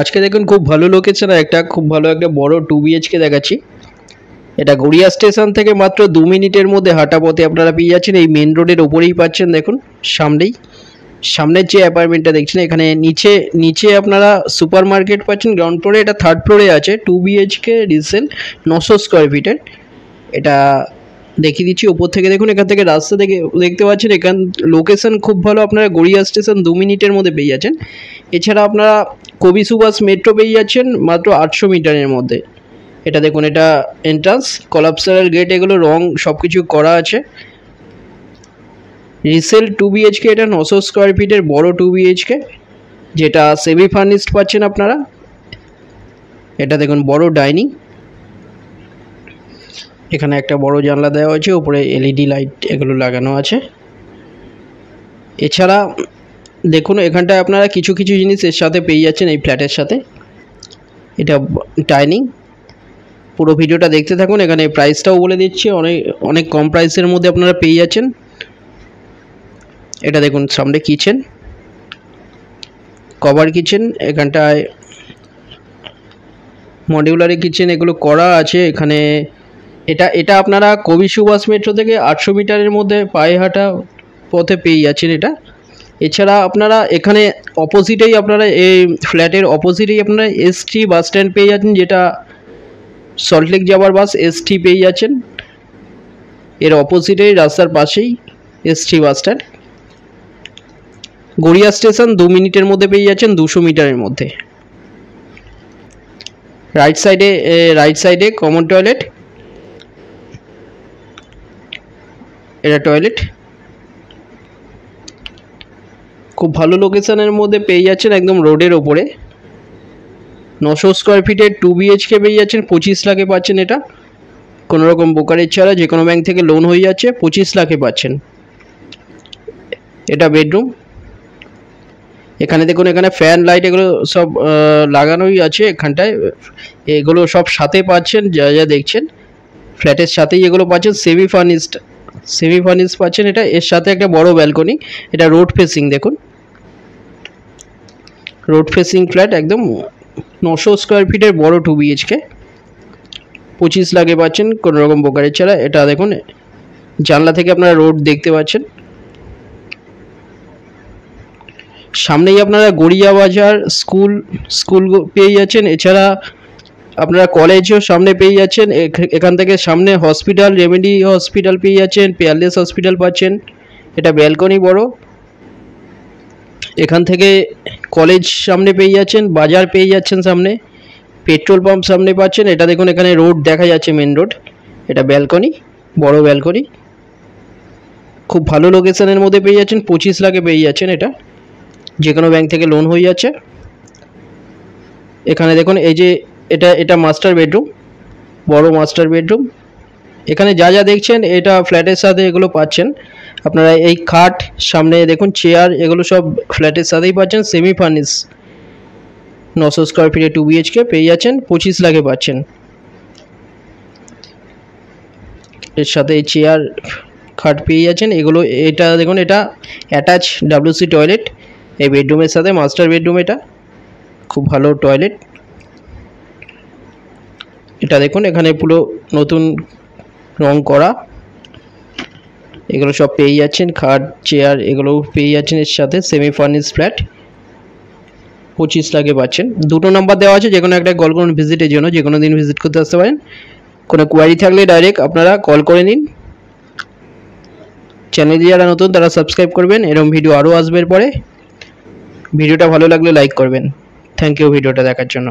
আজকে দেখুন খুব ভালো লোকেশনে একটা খুব ভালো একটা বড় টু বিএচকে দেখাচ্ছি এটা গড়িয়া স্টেশন থেকে মাত্র দু মিনিটের মধ্যে হাঁটা পথে আপনারা পেয়ে যাচ্ছেন এই মেন রোডের ওপরেই পাচ্ছেন দেখুন সামনেই সামনের যে অ্যাপার্টমেন্টটা দেখছেন এখানে নিচে নিচে আপনারা সুপার মার্কেট পাচ্ছেন গ্রাউন্ড ফ্লোরে এটা থার্ড ফ্লোরে আছে টু বিএচকে রিসেন্ট নশো স্কোয়ার ফিটের এটা দেখিয়ে দিচ্ছি ওপর থেকে দেখুন এখান থেকে রাস্তা দেখে দেখতে পাচ্ছেন এখান লোকেশন খুব ভালো আপনারা গড়িয়া স্টেশন দু মিনিটের মধ্যে পেয়ে যাচ্ছেন এছাড়া আপনারা কবি সুভাষ মেট্রো পেয়ে যাচ্ছেন মাত্র আটশো মিটারের মধ্যে এটা দেখুন এটা এন্ট্রান্স কলাপসারের গেট এগুলো রং সব কিছু করা আছে রিসেল টু বিএইচকে এটা নশো স্কোয়ার ফিটের বড় টু বিএইচকে যেটা সেমি ফার্নিস্ট পাচ্ছেন আপনারা এটা দেখুন বড় ডাইনিং এখানে একটা বড় জানলা দেওয়া হয়েছে উপরে এলইডি লাইট e এগুলো লাগানো আছে এছাড়া দেখুন এখানটায় আপনারা কিছু কিছু জিনিস এর সাথে পেয়ে যাচ্ছেন এই ফ্ল্যাটের সাথে এটা ডাইনিং পুরো ভিডিওটা দেখতে থাকুন এখানে প্রাইসটাও বলে দিচ্ছি অনেক অনেক কম প্রাইসের মধ্যে আপনারা পেয়ে যাচ্ছেন এটা দেখুন সামনে কিচেন কভার কিচেন এখানটায় মডিউলারি কিচেন এগুলো করা আছে এখানে এটা এটা আপনারা কবি সুভাষ মেট্রো থেকে আটশো মিটারের মধ্যে পায়ে হাঁটা পথে পেয়ে যাচ্ছেন এটা এছাড়া আপনারা এখানে অপোজিটেই আপনারা এই ফ্ল্যাটের অপোজিটেই আপনারা এসটি বাস স্ট্যান্ড পেয়ে যাচ্ছেন যেটা সল্টলেক যাওয়ার বাস এসটি পেয়ে যাচ্ছেন এর অপোজিটেই রাস্তার পাশেই ST bus stand Garia station দু মিনিটের মধ্যে পেয়ে যাচ্ছেন দুশো মিটারের মধ্যে রাইট সাইডে রাইট সাইডে কমন টয়লেট এটা টয়লেট খুব ভালো লোকেশানের মধ্যে পেয়ে যাচ্ছেন একদম রোডের ওপরে নশো স্কোয়ার ফিটে টু বিএইচকে পেয়ে যাচ্ছেন পঁচিশ লাখে পাচ্ছেন এটা কোনো রকম বোকারের ছাড়া যে কোনো ব্যাঙ্ক থেকে লোন হয়ে যাচ্ছে পঁচিশ লাখে পাচ্ছেন এটা বেডরুম এখানে দেখুন এখানে ফ্যান লাইট এগুলো সব লাগানোই আছে এখানটায় এগুলো সব সাথে পাচ্ছেন যা যা দেখছেন ফ্ল্যাটের সাথেই এগুলো পাচ্ছেন সেমি ফার্নিশড সেমি ফার্নিশ পাচ্ছেন এটা এর সাথে একটা বড় ব্যালকনি এটা রোড ফেসিং দেখুন রোড ফেসিং ফ্ল্যাট একদম নশো স্কোয়ার ফিটের বড় টু বিএইচকে পঁচিশ লাগে পাচ্ছেন কোনো রকম বোকারের ছাড়া এটা দেখুন জানলা থেকে আপনারা রোড দেখতে পাচ্ছেন সামনেই আপনারা গড়িয়া বাজার স্কুল স্কুল পেয়ে যাচ্ছেন এছাড়া আপনারা কলেজও সামনে পেয়ে যাচ্ছেন এখান থেকে সামনে হসপিটাল রেমেডি হসপিটাল পেয়ে যাচ্ছেন পেয়ারলেস হসপিটাল পাচ্ছেন এটা ব্যালকনি বড় এখান থেকে কলেজ সামনে পেয়ে যাচ্ছেন বাজার পেয়ে যাচ্ছেন সামনে পেট্রোল পাম্প সামনে পাচ্ছেন এটা দেখুন এখানে রোড দেখা যাচ্ছে মেন রোড এটা ব্যালকনি বড় ব্যালকনি খুব ভালো লোকেশানের মধ্যে পেয়ে যাচ্ছেন পঁচিশ লাখে পেয়ে যাচ্ছেন এটা যে কোনো ব্যাংক থেকে লোন হয়ে যাচ্ছে এখানে দেখুন এই যে এটা এটা মাস্টার বেডরুম বড় মাস্টার বেডরুম এখানে যা যা দেখছেন এটা ফ্ল্যাটের সাথে এগুলো পাচ্ছেন আপনারা এই খাট সামনে দেখুন চেয়ার এগুলো সব ফ্ল্যাটের সাথেই পাচ্ছেন সেমি ফার্নিশ নশো স্কোয়ার ফিটে টু বিএইচকে পেয়ে যাচ্ছেন পঁচিশ লাখে পাচ্ছেন এর সাথে এই চেয়ার খাট পেয়ে যাচ্ছেন এগুলো এটা দেখুন এটা অ্যাটাচ ডাব্লিউসি টয়লেট এই বেডরুমের সাথে মাস্টার বেডরুম এটা খুব ভালো টয়লেট এটা দেখুন এখানে পুরো নতুন রং করা এগুলো সব পেয়ে যাচ্ছেন খাট চেয়ার এগুলোও পেয়ে যাচ্ছেন এর সাথে সেমি ফার্নিস ফ্ল্যাট পঁচিশ লাখে পাচ্ছেন দুটো নাম্বার দেওয়া আছে যে কোনো একটা কল করুন ভিজিটের জন্য যে কোনো দিন ভিজিট করতে আসতে পারেন কোনো কোয়ারি থাকলে ডাইরেক্ট আপনারা কল করে নিন চ্যানেলে যারা নতুন তারা সাবস্ক্রাইব করবেন এরকম ভিডিও আরও আসবে পরে ভিডিওটা ভালো লাগলে লাইক করবেন থ্যাংক ইউ ভিডিওটা দেখার জন্য